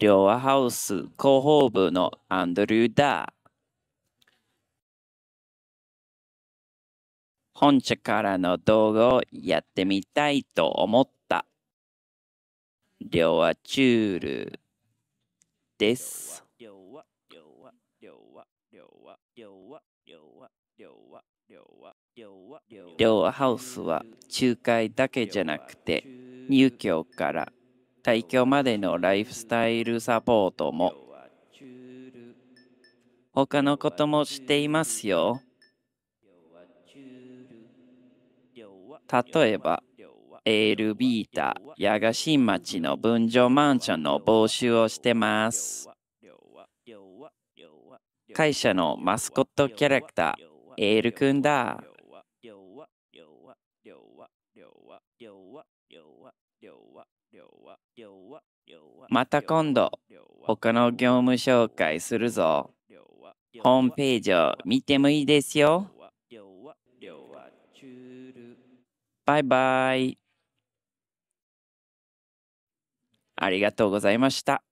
両アハウス広報部のアンドリュー・ダー。本社からの動画をやってみたいと思った。両アチュールです。両ア、両両両両両両両ハウスは仲介だけじゃなくて入居から退去までのライフスタイルサポートも他のこともしていますよ例えばエールビータ八ヶ新町の分譲マンションの募集をしてます会社のマスコットキャラクターエールくんだ両は、両は、両は、両は、両は、両は、両は、両は、両は。また今度、他の業務紹介するぞ。ホームページを見てもいいですよ。バイバイ。ありがとうございました。